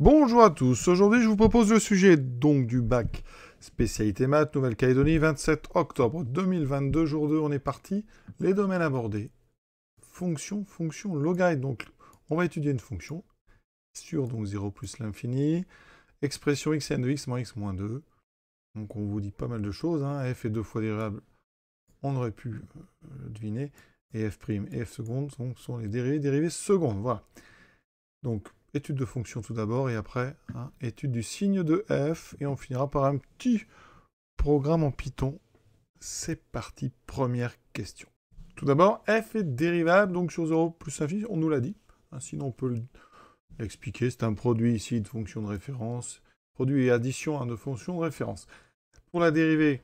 Bonjour à tous, aujourd'hui je vous propose le sujet donc du bac spécialité maths Nouvelle-Calédonie 27 octobre 2022 jour 2 on est parti, les domaines abordés, fonction, fonction, logarithme, donc on va étudier une fonction sur donc 0 plus l'infini, expression xn de x moins x moins 2, donc on vous dit pas mal de choses, hein. f est deux fois dérivable, on aurait pu le euh, deviner, et f' et f seconde sont, les dérivés, dérivés secondes, voilà. Donc étude de fonction tout d'abord, et après, hein, étude du signe de f, et on finira par un petit programme en Python. C'est parti, première question. Tout d'abord, f est dérivable, donc sur 0 plus infinie, on nous l'a dit. Hein, sinon, on peut l'expliquer, c'est un produit ici de fonction de référence, produit et addition hein, de fonction de référence. Pour la dérivée,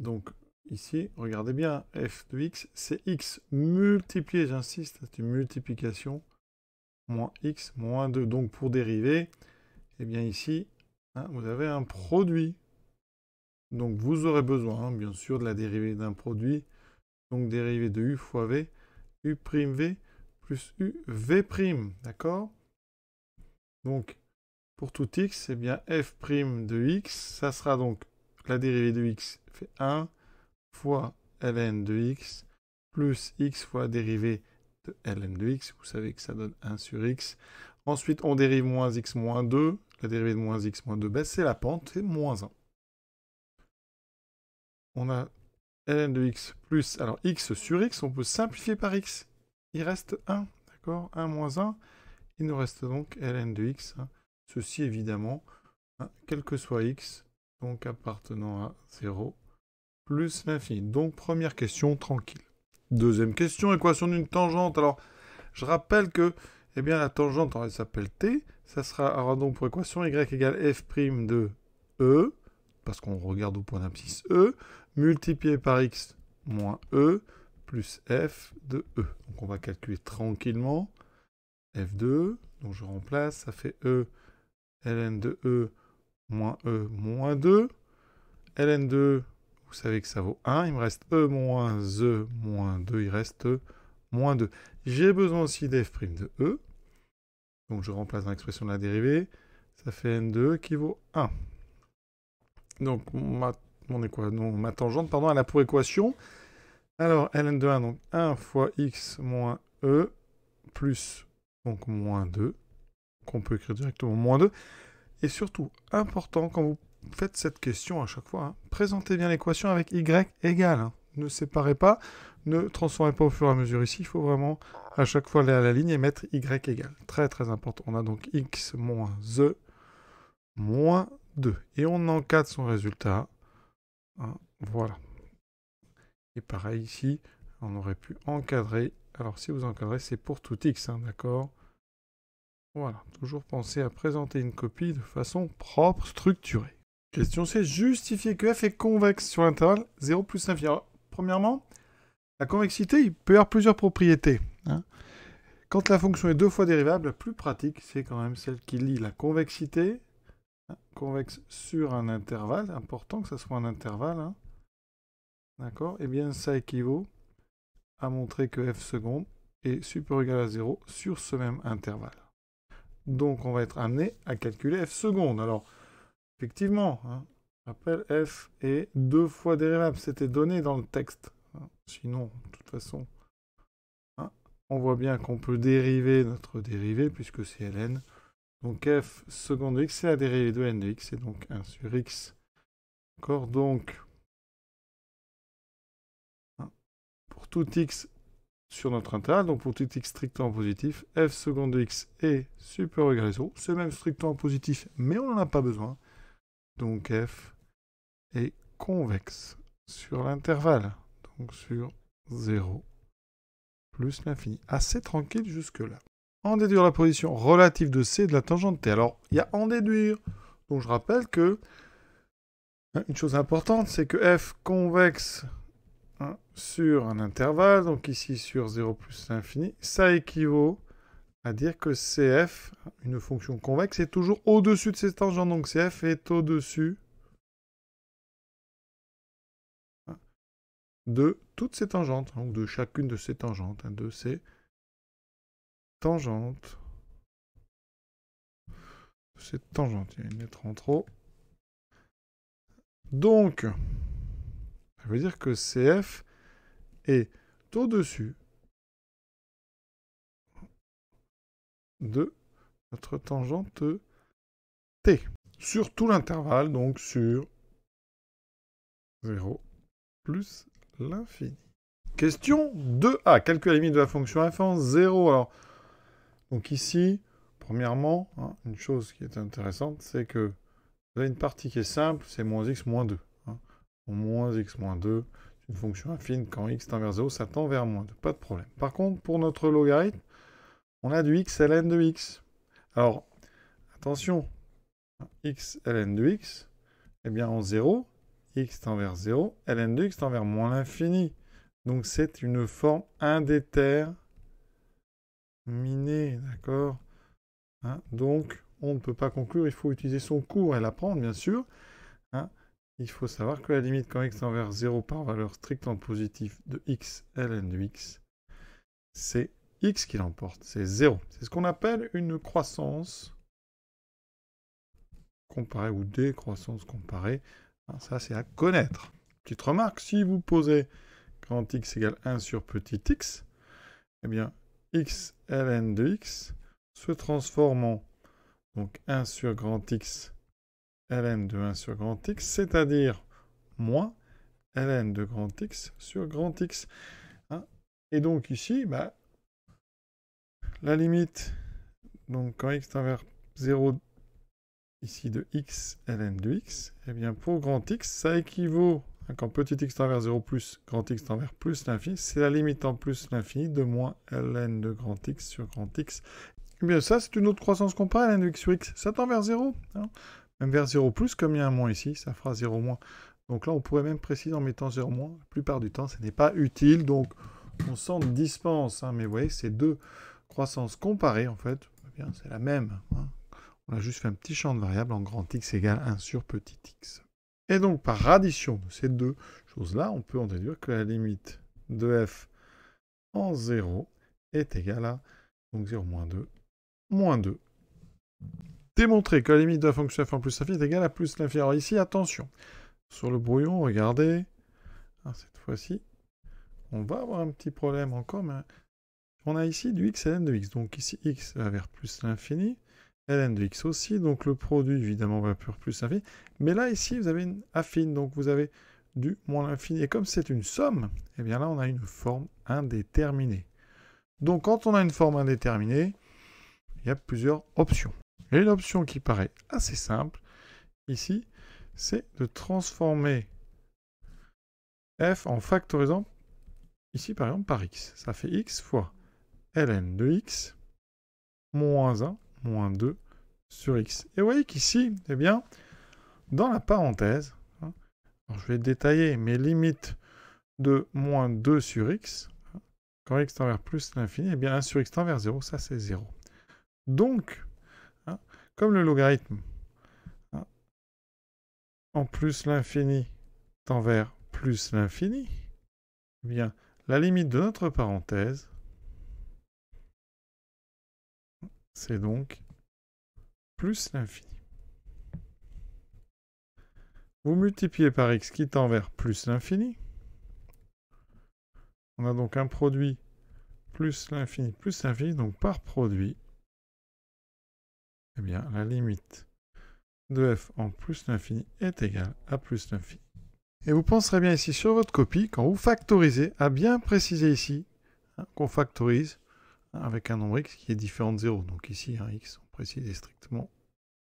donc ici, regardez bien, f de x, c'est x multiplié, j'insiste, c'est une multiplication, moins x moins 2. Donc pour dériver, eh bien ici, hein, vous avez un produit. Donc vous aurez besoin, hein, bien sûr, de la dérivée d'un produit. Donc dérivée de u fois v, u prime v plus u v prime, d'accord Donc pour tout x, et eh bien f prime de x, ça sera donc la dérivée de x fait 1 fois ln de x plus x fois dérivée ln de x, vous savez que ça donne 1 sur x. Ensuite, on dérive moins x moins 2. La dérivée de moins x moins 2, ben, c'est la pente, c'est moins 1. On a ln de x plus, alors x sur x, on peut simplifier par x. Il reste 1, d'accord 1 moins 1. Il nous reste donc ln de x. Hein. Ceci, évidemment, hein, quel que soit x, donc appartenant à 0, plus l'infini. Donc, première question, tranquille. Deuxième question, équation d'une tangente. Alors, je rappelle que eh bien, la tangente, elle s'appelle t. Ça sera, alors donc pour équation, y égale f' de e, parce qu'on regarde au point d'abscisse e, multiplié par x moins e, plus f de e. Donc on va calculer tranquillement f de e. donc je remplace, ça fait e ln de e moins e moins 2, ln de e vous savez que ça vaut 1. Il me reste E moins E moins 2. Il reste E moins 2. J'ai besoin aussi d'F' de E. Donc je remplace dans l'expression de la dérivée. Ça fait N 2 e qui vaut 1. Donc ma, ma tangente, pardon, elle a pour équation. Alors ln de 1, donc 1 fois x moins E plus donc moins 2, qu'on peut écrire directement moins 2. Et surtout, important, quand vous faites cette question à chaque fois. Hein. Présentez bien l'équation avec y égale. Hein. Ne séparez pas, ne transformez pas au fur et à mesure. Ici, il faut vraiment à chaque fois aller à la ligne et mettre y égale. Très très important. On a donc x moins e moins 2. Et on encadre son résultat. Hein. voilà. Et pareil ici, on aurait pu encadrer. Alors si vous encadrez, c'est pour tout x, d'accord Voilà, toujours penser à présenter une copie de façon propre, structurée. Question c'est justifier que f est convexe sur l'intervalle 0 plus infini. premièrement, la convexité, il peut y avoir plusieurs propriétés. Hein. Quand la fonction est deux fois dérivable, la plus pratique, c'est quand même celle qui lie la convexité, hein, convexe sur un intervalle, important que ce soit un intervalle, hein. d'accord Et eh bien ça équivaut à montrer que f seconde est supérieur ou égal à 0 sur ce même intervalle. Donc on va être amené à calculer f seconde. Alors, Effectivement, hein, rappel f est deux fois dérivable, c'était donné dans le texte. Hein. Sinon, de toute façon, hein, on voit bien qu'on peut dériver notre dérivée puisque c'est ln. Donc f seconde de x, c'est la dérivée de n de x, c'est donc 1 sur x. D'accord Donc, hein, pour tout x sur notre intervalle, donc pour tout x strictement positif, f seconde de x est super 0. C'est même strictement positif, mais on n'en a pas besoin donc f est convexe sur l'intervalle, donc sur 0 plus l'infini. Assez tranquille jusque-là. En déduire la position relative de c de la tangente t. Alors, il y a en déduire. Donc, je rappelle que hein, une chose importante, c'est que f convexe hein, sur un intervalle, donc ici sur 0 plus l'infini, ça équivaut à dire que CF, une fonction convexe, est toujours au-dessus de ses tangentes. donc CF est au-dessus de toutes ses tangentes, donc hein, de chacune de ses hein, tangentes, de ces tangentes. Ces tangente, il y a une lettre en trop. Donc, ça veut dire que CF est au-dessus de notre tangente t sur tout l'intervalle, donc sur 0 plus l'infini. Question 2a. Calcul la limite de la fonction f 0. Alors, donc ici, premièrement, hein, une chose qui est intéressante, c'est que vous avez une partie qui est simple, c'est moins x moins 2. Hein. Moins x moins 2, c'est une fonction infine Quand x tend vers 0, ça tend vers moins 2. Pas de problème. Par contre, pour notre logarithme, on a du x ln de x. Alors, attention, x ln de x, eh bien en 0, x tend vers 0, ln de x tend vers moins l'infini. Donc c'est une forme indéterminée, d'accord hein, Donc on ne peut pas conclure, il faut utiliser son cours et l'apprendre, bien sûr. Hein, il faut savoir que la limite quand x tend vers 0 par valeur strictement positive de x ln de x, c'est x qui l'emporte, c'est 0. C'est ce qu'on appelle une croissance comparée ou décroissance comparée. Ah, ça, c'est à connaître. Petite remarque, si vous posez grand x égale 1 sur petit x, eh bien, x ln de x se transforme en donc 1 sur grand x ln de 1 sur grand x, c'est-à-dire moins ln de grand x sur grand x. Ah, et donc ici, bah, la limite, donc quand x tend vers 0, ici de x ln de x, et eh bien pour grand x, ça équivaut, quand petit x tend vers 0 plus grand x tend vers plus l'infini, c'est la limite en plus l'infini de moins ln de grand x sur grand x. Eh bien ça, c'est une autre croissance comparée, ln de x sur x, ça tend vers 0. Hein même vers 0 plus, comme il y a un moins ici, ça fera 0 moins. Donc là, on pourrait même préciser en mettant 0 moins. La plupart du temps, ce n'est pas utile, donc on s'en dispense. Hein. mais vous voyez, c'est deux croissance comparée, en fait, c'est la même. Hein. On a juste fait un petit champ de variable en grand x égale 1 sur petit x. Et donc, par addition de ces deux choses-là, on peut en déduire que la limite de f en 0 est égale à donc 0 moins 2, moins 2. Démontrer que la limite de la fonction f en plus infinie est égale à plus l'infini. ici, attention, sur le brouillon, regardez, hein, cette fois-ci, on va avoir un petit problème encore, mais on a ici du x ln de x, donc ici x va vers plus l'infini, ln de x aussi, donc le produit évidemment va vers plus l'infini, mais là ici vous avez une affine, donc vous avez du moins l'infini, et comme c'est une somme, eh bien là on a une forme indéterminée. Donc quand on a une forme indéterminée, il y a plusieurs options. Et une option qui paraît assez simple, ici, c'est de transformer f en factorisant, ici par exemple, par x. Ça fait x fois ln de x moins 1, moins 2 sur x. Et vous voyez qu'ici, eh bien, dans la parenthèse, hein, je vais détailler mes limites de moins 2 sur x, hein, quand x tend vers plus l'infini, et eh bien 1 sur x tend vers 0, ça c'est 0. Donc, hein, comme le logarithme en plus l'infini tend vers plus l'infini, eh bien, la limite de notre parenthèse C'est donc plus l'infini. Vous multipliez par x qui tend vers plus l'infini. On a donc un produit plus l'infini plus l'infini. Donc par produit, eh bien, la limite de f en plus l'infini est égale à plus l'infini. Et vous penserez bien ici sur votre copie, quand vous factorisez, à bien préciser ici hein, qu'on factorise avec un nombre x qui est différent de 0. Donc ici, un x, on précise, est strictement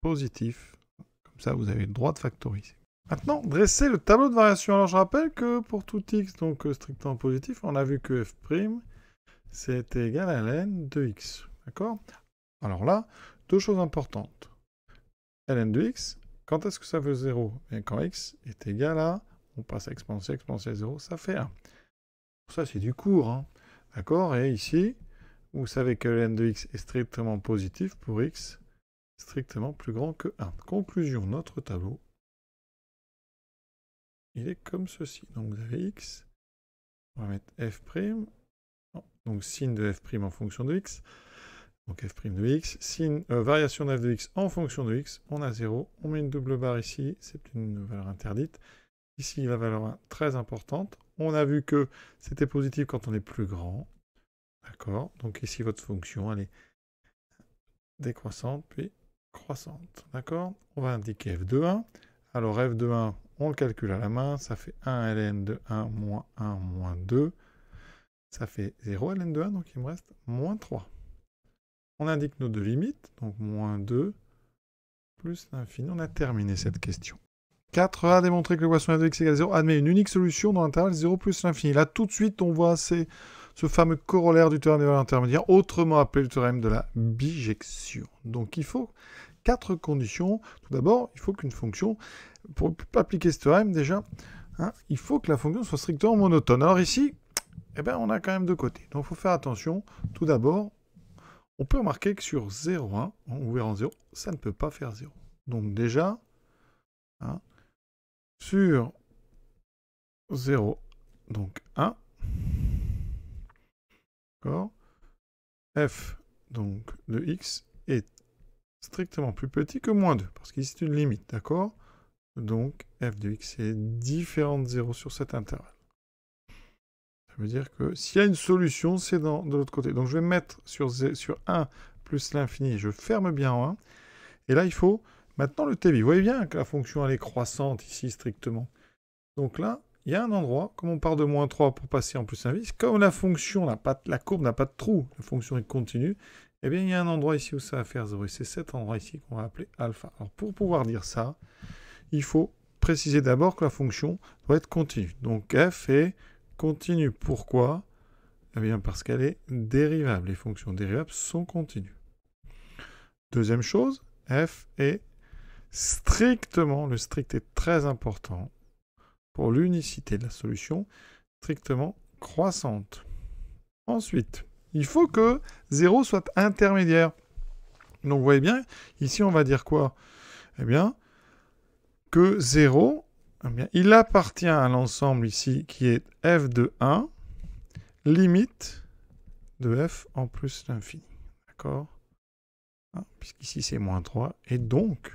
positif. Comme ça, vous avez le droit de factoriser. Maintenant, dresser le tableau de variation. Alors je rappelle que pour tout x, donc euh, strictement positif, on a vu que f' c'est égal à ln de x. D'accord Alors là, deux choses importantes. ln de x, quand est-ce que ça veut 0 Et quand x est égal à, on passe à exponentielle, à 0, ça fait 1. Ça c'est du cours, hein. D'accord Et ici, vous savez que ln de x est strictement positif pour x strictement plus grand que 1. Conclusion, notre tableau, il est comme ceci. Donc vous avez x, on va mettre f', donc signe de f' en fonction de x, donc f' de x, euh, variation de f de x en fonction de x, on a 0, on met une double barre ici, c'est une valeur interdite, ici la valeur 1 très importante, on a vu que c'était positif quand on est plus grand, D'accord Donc ici, votre fonction, elle est décroissante, puis croissante. D'accord On va indiquer f de 1. Alors f de 1, on le calcule à la main. Ça fait 1 ln de 1 moins 1 moins 2. Ça fait 0 ln de 1, donc il me reste moins 3. On indique nos deux limites, donc moins 2 plus l'infini. On a terminé cette question. 4a démontrer que l'équation f de x égale 0 admet une unique solution dans l'intervalle 0 plus l'infini. Là, tout de suite, on voit ces ce fameux corollaire du théorème des valeurs intermédiaires, autrement appelé le théorème de la bijection. Donc il faut quatre conditions. Tout d'abord, il faut qu'une fonction, pour appliquer ce théorème déjà, hein, il faut que la fonction soit strictement monotone. Alors ici, eh bien, on a quand même deux côtés. Donc il faut faire attention. Tout d'abord, on peut remarquer que sur 0,1, on verra en 0, ça ne peut pas faire 0. Donc déjà, hein, sur 0, donc 1, D'accord f donc de x est strictement plus petit que moins 2, parce qu'il c'est une limite, d'accord Donc f de x est différent de 0 sur cet intervalle. Ça veut dire que s'il y a une solution, c'est de l'autre côté. Donc je vais mettre sur, sur 1 plus l'infini, je ferme bien 1. Et là, il faut maintenant le tb, Vous voyez bien que la fonction, elle est croissante ici, strictement. Donc là, il y a un endroit, comme on part de moins 3 pour passer en plus un vis, comme la fonction, la courbe n'a pas de trou, la fonction est continue, eh bien, il y a un endroit ici où ça va faire 0. Et c'est cet endroit ici qu'on va appeler alpha. Alors, pour pouvoir dire ça, il faut préciser d'abord que la fonction doit être continue. Donc, f est continue. Pourquoi Eh bien, parce qu'elle est dérivable. Les fonctions dérivables sont continues. Deuxième chose, f est strictement, le strict est très important, l'unicité de la solution strictement croissante. Ensuite, il faut que 0 soit intermédiaire. Donc vous voyez bien, ici on va dire quoi Eh bien, que 0, eh bien, il appartient à l'ensemble ici qui est f de 1, limite de f en plus l'infini. D'accord hein, Puisqu'ici c'est moins 3, et donc,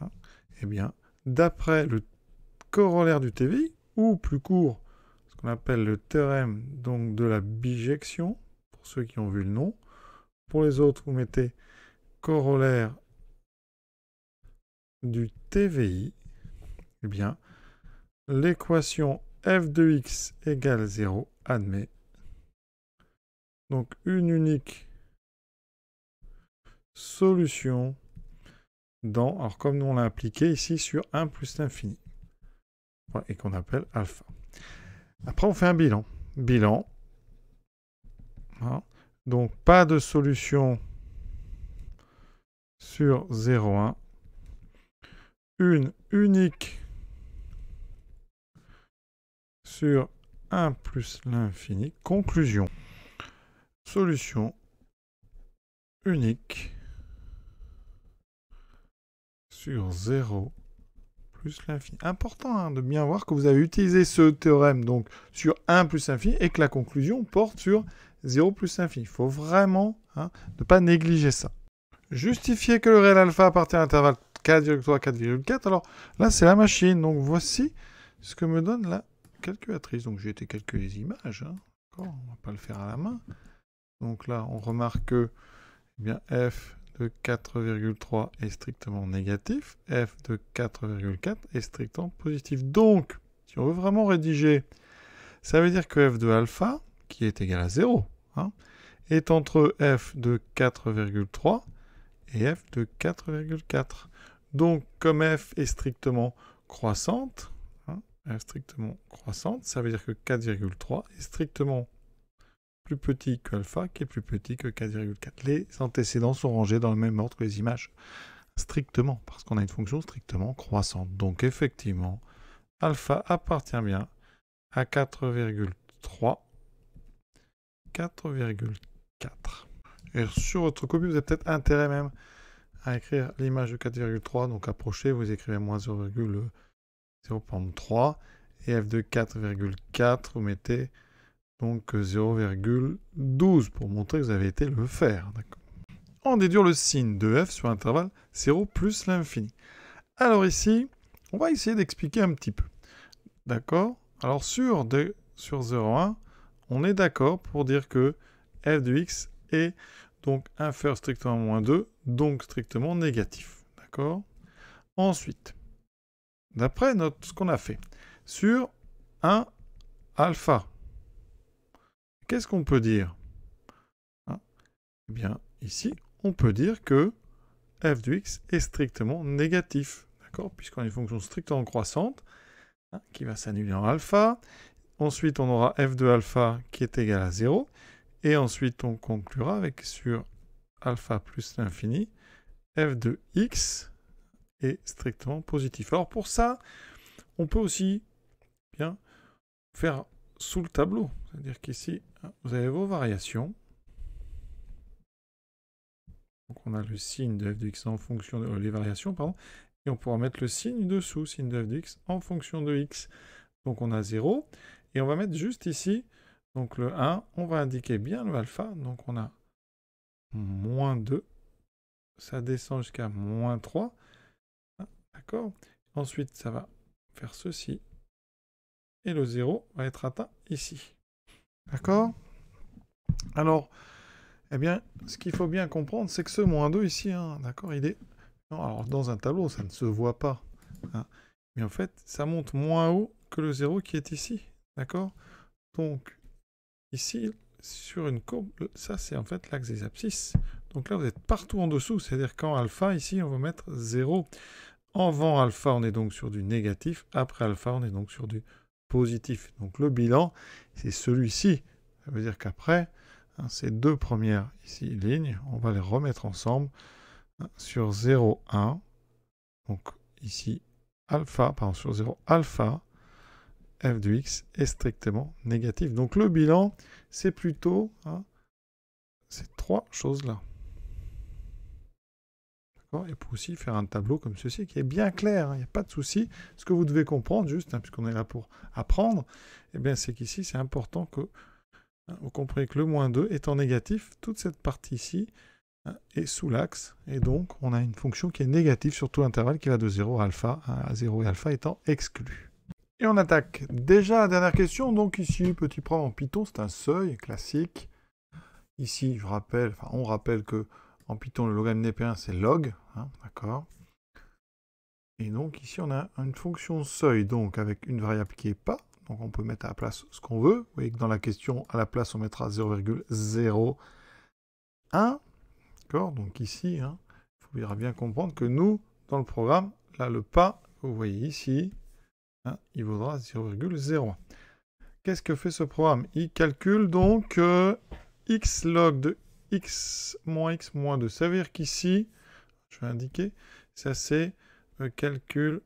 hein, eh bien, d'après le corollaire du TVI, ou plus court, ce qu'on appelle le théorème donc de la bijection, pour ceux qui ont vu le nom. Pour les autres, vous mettez corollaire du TVI, eh bien, l'équation f de x égale 0 admet donc une unique solution dans, alors comme nous on l'a appliqué ici sur 1 plus l'infini et qu'on appelle alpha. Après, on fait un bilan. Bilan. Hein? Donc, pas de solution sur 0,1. Une unique sur 1 plus l'infini. Conclusion. Solution unique sur 0 plus l'infini. Important hein, de bien voir que vous avez utilisé ce théorème donc sur 1 plus l'infini et que la conclusion porte sur 0 plus l'infini. Il faut vraiment hein, ne pas négliger ça. Justifier que le réel alpha appartient à l'intervalle 4,3, 4,4. Alors là, c'est la machine. Donc voici ce que me donne la calculatrice. Donc j'ai été calculer les images. Hein. On ne va pas le faire à la main. Donc là, on remarque que eh bien, f de 4,3 est strictement négatif, f de 4,4 est strictement positif. Donc, si on veut vraiment rédiger, ça veut dire que f de alpha, qui est égal à 0, hein, est entre f de 4,3 et f de 4,4. Donc, comme f est strictement croissante, hein, strictement croissante, ça veut dire que 4,3 est strictement plus petit que alpha, qui est plus petit que 4,4. Les antécédents sont rangés dans le même ordre que les images, strictement, parce qu'on a une fonction strictement croissante. Donc effectivement, alpha appartient bien à 4,3, 4,4. Et sur votre copie, vous avez peut-être intérêt même à écrire l'image de 4,3, donc approchez, vous écrivez moins 0,3, et f de 4,4, vous mettez donc 0,12 euh, pour montrer que vous avez été le faire. On déduire le signe de f sur l'intervalle 0 plus l'infini. Alors ici, on va essayer d'expliquer un petit peu. D'accord Alors sur, sur 0,1, on est d'accord pour dire que f de x est donc inférieur strictement à moins 2, donc strictement négatif. D'accord Ensuite, d'après ce qu'on a fait, sur 1 alpha, Qu'est-ce qu'on peut dire ah, Eh bien, ici, on peut dire que f de x est strictement négatif, d'accord Puisqu'on a une fonction strictement croissante hein, qui va s'annuler en alpha. Ensuite, on aura f de alpha qui est égal à 0. Et ensuite, on conclura avec sur alpha plus l'infini, f de x est strictement positif. Alors pour ça, on peut aussi bien faire sous le tableau. C'est-à-dire qu'ici, hein, vous avez vos variations. Donc on a le signe de f de x en fonction de... Euh, les variations, pardon. Et on pourra mettre le signe dessous, signe de f de x en fonction de x. Donc on a 0. Et on va mettre juste ici, donc le 1, on va indiquer bien le alpha. Donc on a moins 2. Ça descend jusqu'à moins 3. Hein, d'accord Ensuite, ça va faire ceci et le 0 va être atteint ici. D'accord Alors, eh bien, ce qu'il faut bien comprendre, c'est que ce moins 2 ici, hein, d'accord, il est... alors, dans un tableau, ça ne se voit pas. Hein, mais en fait, ça monte moins haut que le 0 qui est ici. D'accord Donc, ici, sur une courbe, ça c'est en fait l'axe des abscisses. Donc là, vous êtes partout en dessous, c'est-à-dire qu'en alpha, ici, on va mettre 0. Avant alpha, on est donc sur du négatif. Après alpha, on est donc sur du positif. Donc le bilan, c'est celui-ci. Ça veut dire qu'après, hein, ces deux premières ici, lignes, on va les remettre ensemble hein, sur 0, 1. Donc ici, alpha, pardon, sur 0, alpha, f de x est strictement négatif. Donc le bilan, c'est plutôt hein, ces trois choses-là. Et pour aussi faire un tableau comme ceci qui est bien clair, hein. il n'y a pas de souci. Ce que vous devez comprendre, juste, hein, puisqu'on est là pour apprendre, eh bien c'est qu'ici, c'est important que hein, vous compreniez que le moins 2 étant négatif. Toute cette partie ici est sous l'axe, et donc on a une fonction qui est négative sur tout l'intervalle qui va de 0 à alpha, à 0 et alpha étant exclu. Et on attaque déjà la dernière question. Donc ici, petit programme en Python, c'est un seuil classique. Ici, je rappelle, enfin, on rappelle que en Python, le logarithme np 1 c'est log. Hein, d'accord Et donc, ici, on a une fonction seuil, donc avec une variable qui est pas. Donc, on peut mettre à la place ce qu'on veut. Vous voyez que dans la question, à la place, on mettra 0,01. D'accord Donc, ici, hein, il faudra bien comprendre que nous, dans le programme, là, le pas, vous voyez ici, hein, il vaudra 0,01. Qu'est-ce que fait ce programme Il calcule donc euh, x log de x moins x moins 2. Ça veut dire qu'ici, je vais indiquer, ça c'est le calcul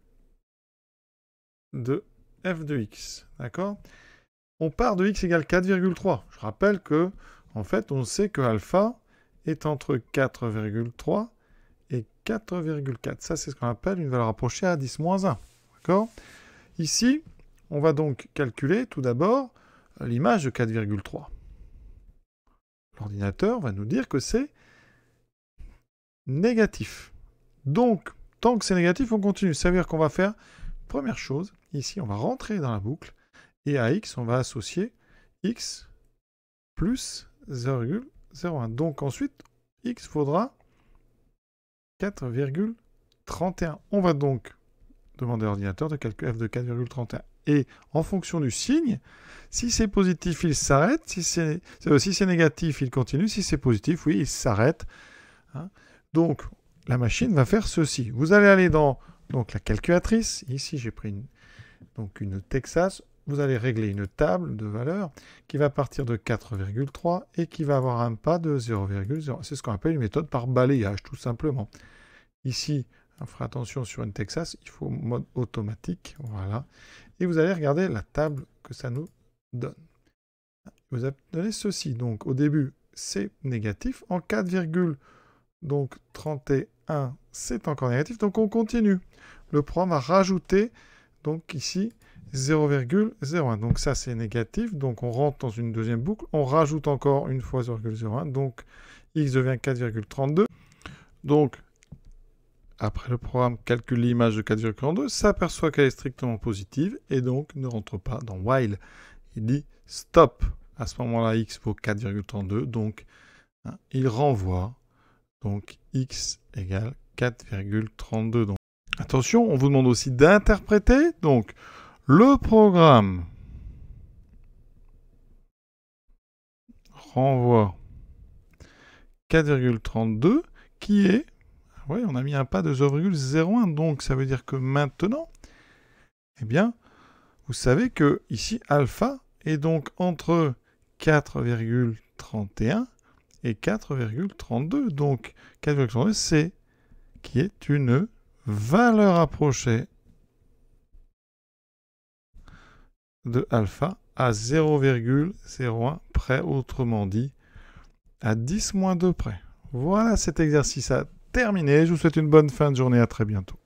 de f de x. D'accord On part de x égale 4,3. Je rappelle que, en fait, on sait que alpha est entre 4,3 et 4,4. Ça, c'est ce qu'on appelle une valeur approchée à 10 moins 1. D'accord Ici, on va donc calculer tout d'abord l'image de 4,3 l'ordinateur va nous dire que c'est négatif. Donc, tant que c'est négatif, on continue. Ça veut dire qu'on va faire, première chose, ici, on va rentrer dans la boucle, et à x, on va associer x plus 0,01. Donc ensuite, x faudra 4,31. On va donc demander à l'ordinateur de calculer f de 4,31 et en fonction du signe, si c'est positif, il s'arrête. Si c'est euh, si négatif, il continue. Si c'est positif, oui, il s'arrête. Hein. donc, la machine va faire ceci. Vous allez aller dans donc, la calculatrice. Ici, j'ai pris une, donc, une Texas. Vous allez régler une table de valeurs qui va partir de 4,3 et qui va avoir un pas de 0,0. C'est ce qu'on appelle une méthode par balayage, tout simplement. Ici, on fera attention sur une Texas, il faut mode automatique, voilà. Et vous allez regarder la table que ça nous donne. Vous donné ceci. Donc au début, c'est négatif. En 4, donc 31, c'est encore négatif. Donc on continue. Le programme a rajouté, donc ici 0,01. Donc ça c'est négatif. Donc on rentre dans une deuxième boucle. On rajoute encore une fois 0,01. Donc x devient 4,32. Donc après le programme calcule l'image de 4,32, s'aperçoit qu'elle est strictement positive et donc ne rentre pas dans while. Il dit stop. À ce moment-là, x vaut 4,32, donc hein, il renvoie. Donc x égale 4,32. Donc. Attention, on vous demande aussi d'interpréter donc le programme renvoie 4,32 qui est on a mis un pas de 0,01, donc ça veut dire que maintenant, eh bien, vous savez que ici, alpha est donc entre 4,31 et 4,32. Donc 4,32, c'est qui est une valeur approchée de alpha à 0,01 près, autrement dit, à 10 moins 2 près. Voilà cet exercice à terminé. Je vous souhaite une bonne fin de journée. À très bientôt.